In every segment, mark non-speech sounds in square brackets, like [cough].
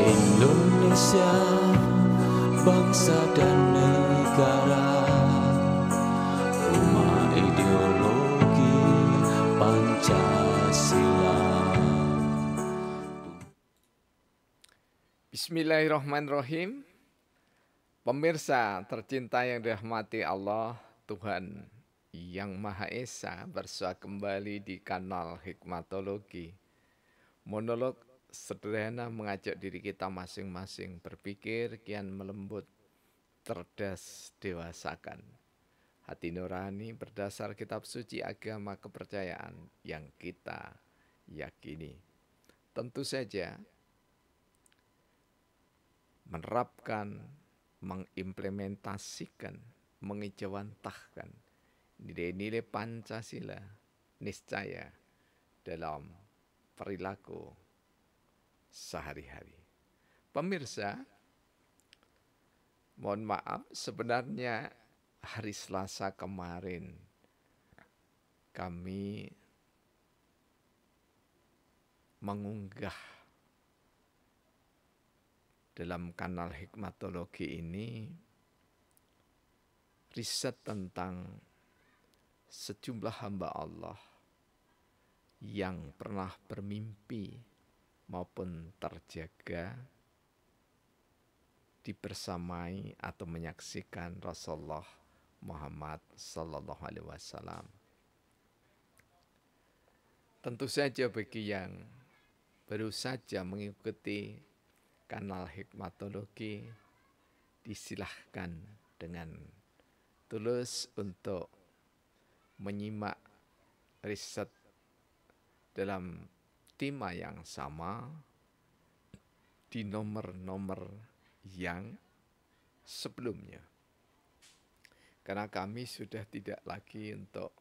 Indonesia bangsa dan negara rumah ideologi Pancasila Bismillahirrahmanirrahim Pemirsa tercinta yang dirahmati Allah Tuhan yang Maha Esa bersua kembali di kanal Hikmatologi Monolog sederhana mengajak diri kita masing-masing berpikir kian melembut, terdas dewasakan. Hati nurani berdasar kitab suci agama kepercayaan yang kita yakini. Tentu saja menerapkan, mengimplementasikan, mengijawantahkan nilai-nilai Pancasila niscaya dalam perilaku sehari-hari. Pemirsa, mohon maaf, sebenarnya hari Selasa kemarin kami mengunggah dalam kanal hikmatologi ini riset tentang sejumlah hamba Allah yang pernah bermimpi maupun terjaga dibersamai atau menyaksikan Rasulullah Muhammad Sallallahu Alaihi Wasallam. Tentu saja bagi yang baru saja mengikuti kanal hikmatologi, disilahkan dengan tulus untuk menyimak riset dalam tema yang sama di nomor-nomor yang sebelumnya. Karena kami sudah tidak lagi untuk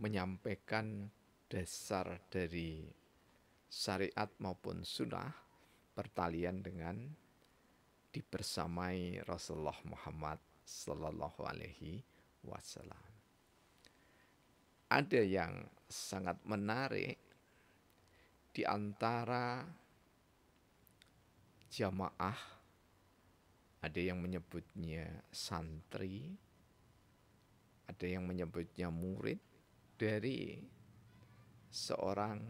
menyampaikan dasar dari syariat maupun sunnah pertalian dengan dipersamai Rasulullah Muhammad Sallallahu Alaihi Wasallam. Ada yang sangat menarik di antara jamaah, ada yang menyebutnya santri, ada yang menyebutnya murid dari seorang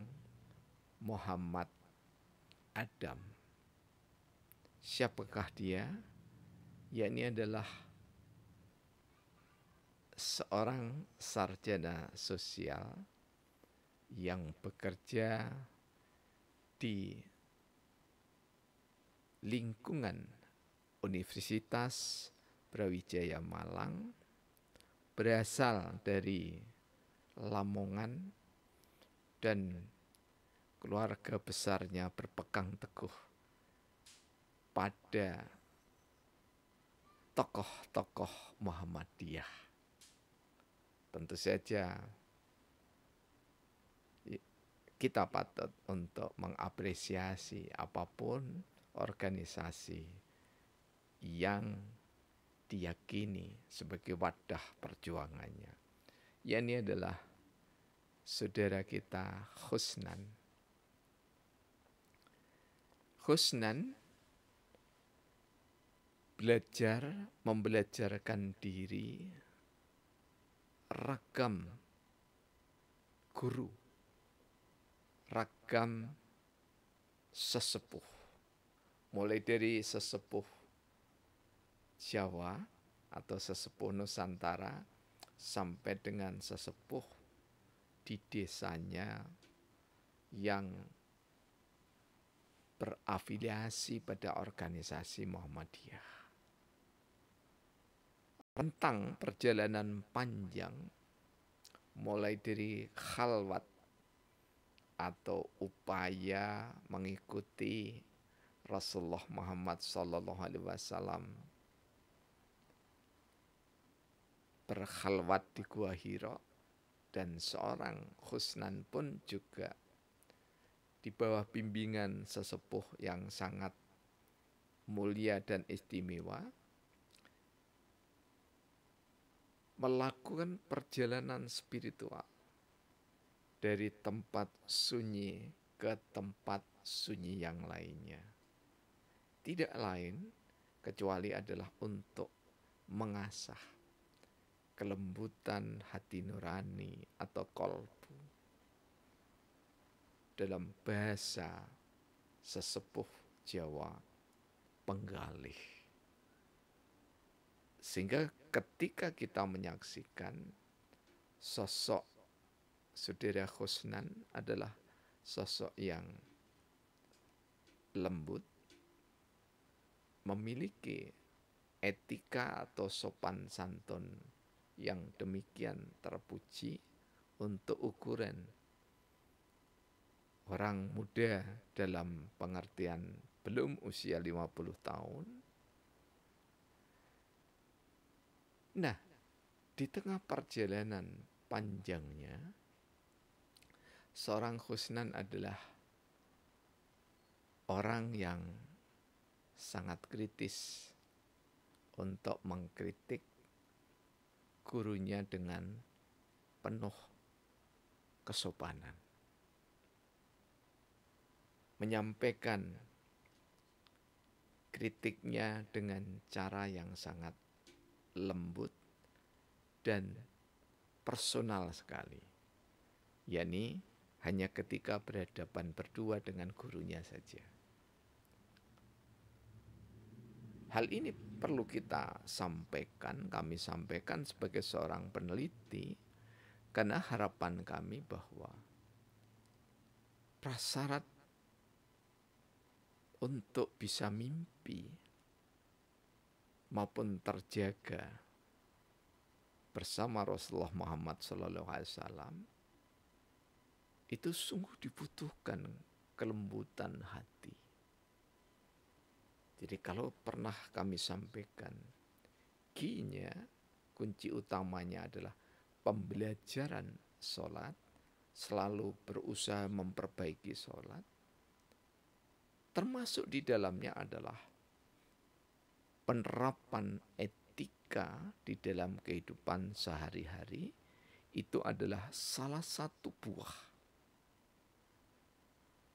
Muhammad Adam. Siapakah dia? Yakni adalah seorang sarjana sosial yang bekerja di lingkungan Universitas Brawijaya Malang berasal dari Lamongan dan keluarga besarnya berpegang teguh pada tokoh-tokoh Muhammadiyah. Tentu saja kita patut untuk mengapresiasi apapun organisasi yang diyakini sebagai wadah perjuangannya. Ya ini adalah saudara kita Husnan. Husnan belajar membelajarkan diri rekam guru makam sesepuh. Mulai dari sesepuh Jawa atau sesepuh Nusantara sampai dengan sesepuh di desanya yang berafiliasi pada organisasi Muhammadiyah. tentang perjalanan panjang mulai dari khalwat atau upaya mengikuti Rasulullah Muhammad Sallallahu Alaihi Wasallam berkhalwat di Gua Hiro dan seorang Husnan pun juga di bawah bimbingan sesepuh yang sangat mulia dan istimewa melakukan perjalanan spiritual dari tempat sunyi ke tempat sunyi yang lainnya. Tidak lain kecuali adalah untuk mengasah kelembutan hati nurani atau kolbu. Dalam bahasa sesepuh Jawa, penggalih. Sehingga ketika kita menyaksikan sosok Sudirya Khusnan adalah sosok yang lembut, memiliki etika atau sopan santun yang demikian terpuji untuk ukuran orang muda dalam pengertian belum usia 50 tahun. Nah, di tengah perjalanan panjangnya, seorang Husnan adalah orang yang sangat kritis untuk mengkritik gurunya dengan penuh kesopanan. Menyampaikan kritiknya dengan cara yang sangat lembut dan personal sekali. yakni hanya ketika berhadapan berdua dengan gurunya saja. Hal ini perlu kita sampaikan, kami sampaikan sebagai seorang peneliti, karena harapan kami bahwa prasyarat untuk bisa mimpi maupun terjaga bersama Rasulullah Muhammad SAW itu sungguh dibutuhkan kelembutan hati. Jadi kalau pernah kami sampaikan, kinya kunci utamanya adalah pembelajaran sholat, selalu berusaha memperbaiki sholat, termasuk di dalamnya adalah penerapan etika di dalam kehidupan sehari-hari, itu adalah salah satu buah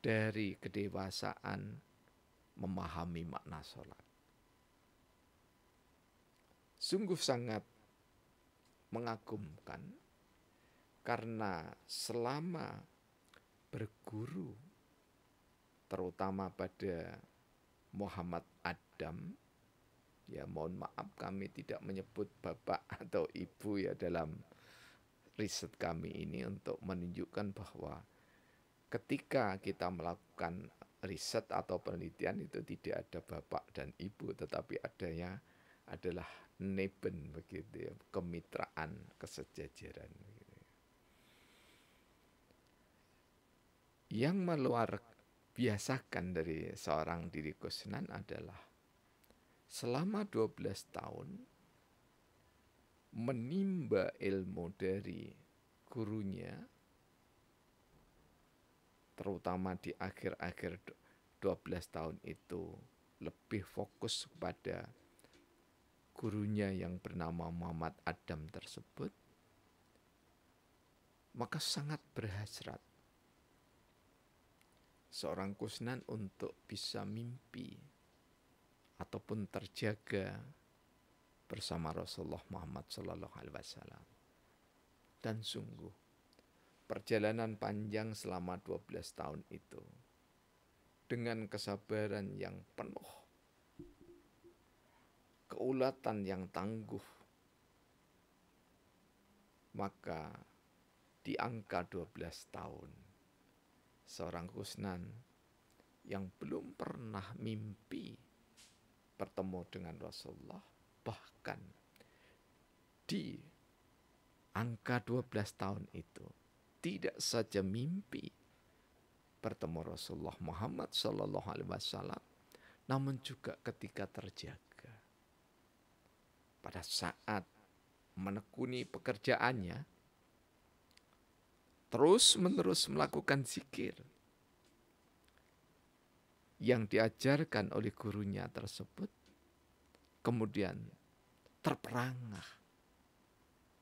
dari kedewasaan memahami makna sholat. Sungguh sangat mengagumkan karena selama berguru terutama pada Muhammad Adam ya mohon maaf kami tidak menyebut bapak [laughs] atau ibu ya dalam riset kami ini untuk menunjukkan bahwa ketika kita melakukan riset atau penelitian itu tidak ada bapak dan ibu tetapi adanya adalah neben begitu ya, kemitraan, kesejajaran gitu ya. Yang meluar biasakan dari seorang diri Kusnan adalah selama 12 tahun menimba ilmu dari gurunya terutama di akhir-akhir 12 tahun itu lebih fokus kepada gurunya yang bernama Muhammad Adam tersebut maka sangat berhasrat seorang kusnan untuk bisa mimpi ataupun terjaga bersama Rasulullah Muhammad Sallallahu Alaihi Wasallam. Dan sungguh Perjalanan panjang selama 12 tahun itu dengan kesabaran yang penuh, keulatan yang tangguh, maka di angka 12 tahun seorang Kusnan yang belum pernah mimpi bertemu dengan Rasulullah bahkan di angka 12 tahun itu tidak saja mimpi bertemu Rasulullah Muhammad Sallallahu Alaihi Wasallam, namun juga ketika terjaga. Pada saat menekuni pekerjaannya, terus-menerus melakukan zikir yang diajarkan oleh gurunya tersebut, kemudian terperangah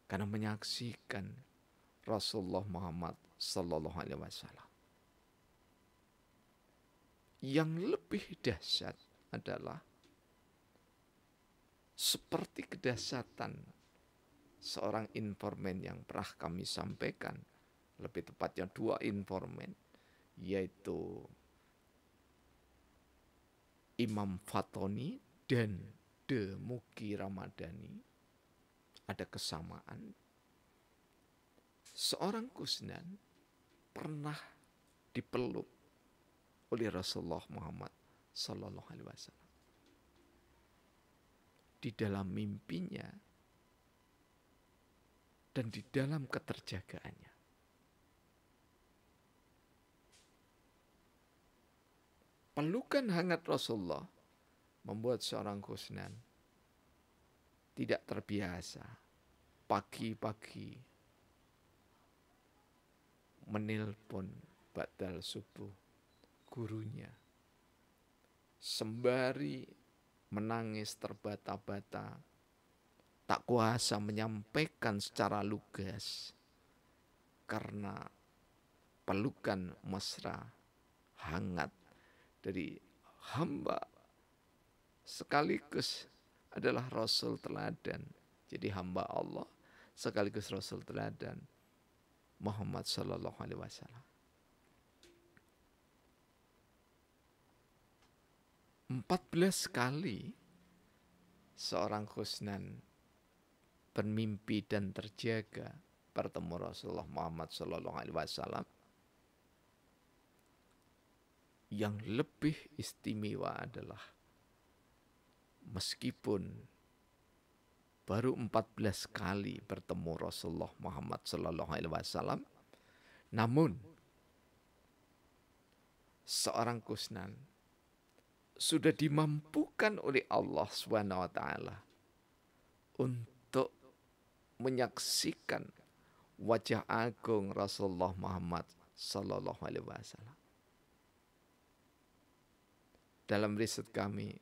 karena menyaksikan Rasulullah Muhammad Sallallahu Alaihi Wasallam. Yang lebih dahsyat adalah seperti kedahsyatan seorang informan yang pernah kami sampaikan, lebih tepatnya dua informan, yaitu Imam Fatoni dan Demuki Ramadhani. Ada kesamaan seorang Kusnan pernah dipeluk oleh Rasulullah Muhammad Sallallahu Alaihi Wasallam. Di dalam mimpinya dan di dalam keterjagaannya. Pelukan hangat Rasulullah membuat seorang Kusnan tidak terbiasa pagi-pagi menelpon batal subuh gurunya. Sembari menangis terbata-bata, tak kuasa menyampaikan secara lugas karena pelukan mesra hangat dari hamba sekaligus adalah rasul teladan. Jadi hamba Allah sekaligus rasul teladan. Muhammad Sallallahu Alaihi Wasallam. Empat belas kali seorang Khusnan bermimpi dan terjaga bertemu Rasulullah Muhammad Sallallahu Alaihi Wasallam yang lebih istimewa adalah meskipun baru 14 kali bertemu Rasulullah Muhammad Sallallahu Alaihi Wasallam. Namun seorang Kusnan sudah dimampukan oleh Allah Subhanahu Wa untuk menyaksikan wajah agung Rasulullah Muhammad Sallallahu Alaihi Wasallam. Dalam riset kami,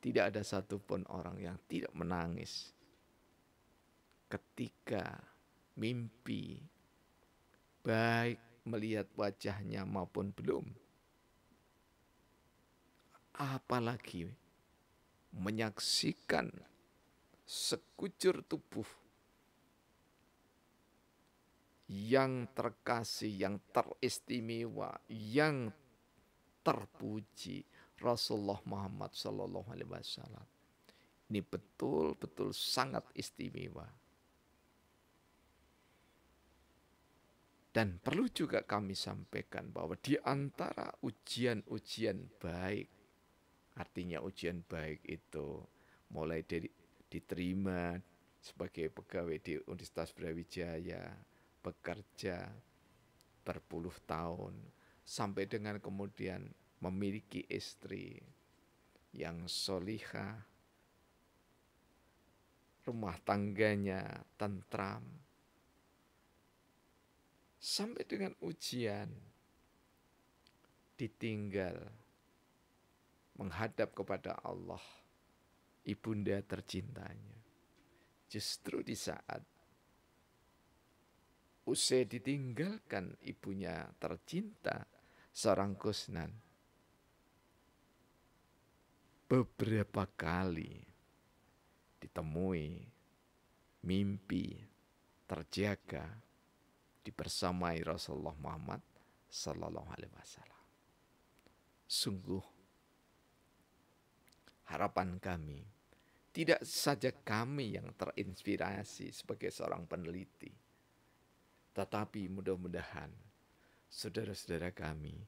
tidak ada satupun orang yang tidak menangis ketika mimpi baik melihat wajahnya maupun belum. Apalagi menyaksikan sekujur tubuh yang terkasih, yang teristimewa, yang terpuji Rasulullah Muhammad Sallallahu Alaihi Wasallam. Ini betul-betul sangat istimewa. Dan perlu juga kami sampaikan bahwa di antara ujian-ujian baik, artinya ujian baik itu mulai dari diterima sebagai pegawai di Universitas Brawijaya, bekerja berpuluh tahun, sampai dengan kemudian memiliki istri yang solihah, rumah tangganya tentram, sampai dengan ujian ditinggal menghadap kepada Allah ibunda tercintanya justru di saat usai ditinggalkan ibunya tercinta seorang Kusnan beberapa kali ditemui mimpi terjaga dipersamai Rasulullah Muhammad Sallallahu Alaihi Wasallam. Sungguh harapan kami tidak saja kami yang terinspirasi sebagai seorang peneliti, tetapi mudah-mudahan saudara-saudara kami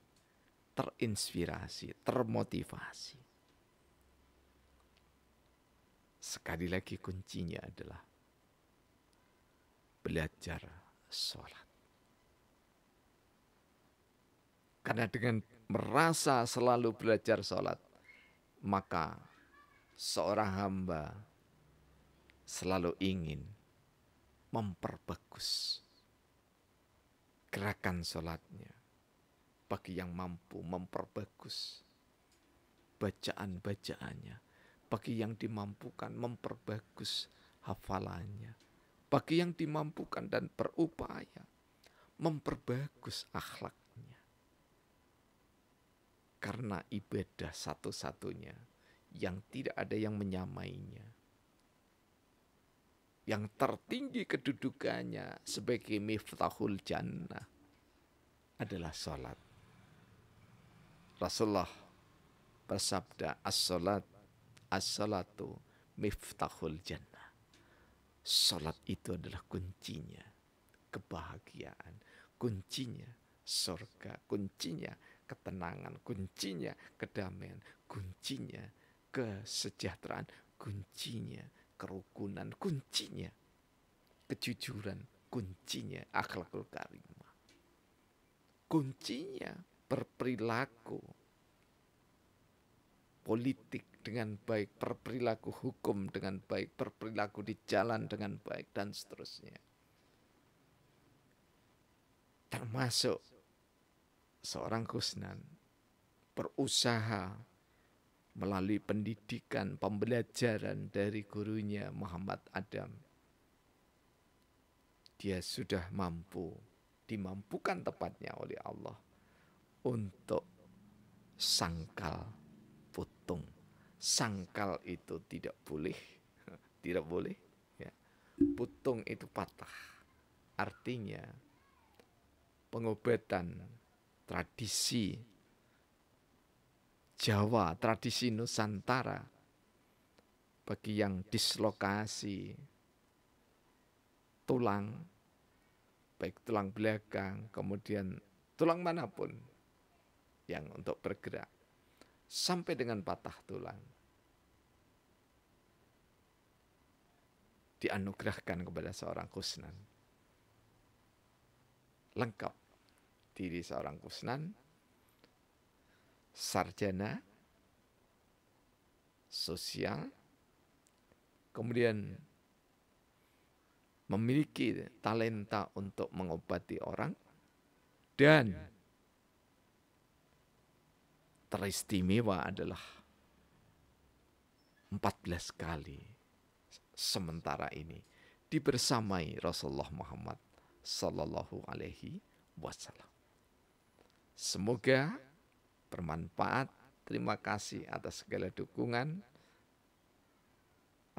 terinspirasi, termotivasi. Sekali lagi kuncinya adalah belajar sholat. Karena dengan merasa selalu belajar sholat, maka seorang hamba selalu ingin memperbagus gerakan sholatnya. Bagi yang mampu memperbagus bacaan-bacaannya. Bagi yang dimampukan memperbagus hafalannya bagi yang dimampukan dan berupaya memperbagus akhlaknya. Karena ibadah satu-satunya yang tidak ada yang menyamainya. Yang tertinggi kedudukannya sebagai miftahul jannah adalah sholat. Rasulullah bersabda as solat as sholatu miftahul jannah. Sholat itu adalah kuncinya kebahagiaan, kuncinya surga, kuncinya ketenangan, kuncinya kedamaian, kuncinya kesejahteraan, kuncinya kerukunan, kuncinya kejujuran, kuncinya akhlakul karimah. Kuncinya berperilaku politik dengan baik, berperilaku hukum dengan baik, berperilaku di jalan dengan baik, dan seterusnya. Termasuk seorang Kusnan berusaha melalui pendidikan, pembelajaran dari gurunya Muhammad Adam. Dia sudah mampu, dimampukan tepatnya oleh Allah untuk sangkal putung sangkal itu tidak boleh, [laughs] tidak boleh. Ya. Putung itu patah. Artinya pengobatan tradisi Jawa, tradisi Nusantara bagi yang dislokasi tulang baik tulang belakang kemudian tulang manapun yang untuk bergerak sampai dengan patah tulang. Dianugerahkan kepada seorang kusnan. Lengkap diri seorang kusnan, sarjana, sosial, kemudian memiliki talenta untuk mengobati orang, dan teristimewa adalah 14 kali sementara ini dibersamai Rasulullah Muhammad Sallallahu Alaihi Wasallam. Semoga bermanfaat. Terima kasih atas segala dukungan.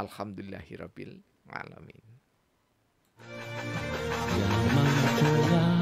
Alhamdulillahirabbil alamin. Yang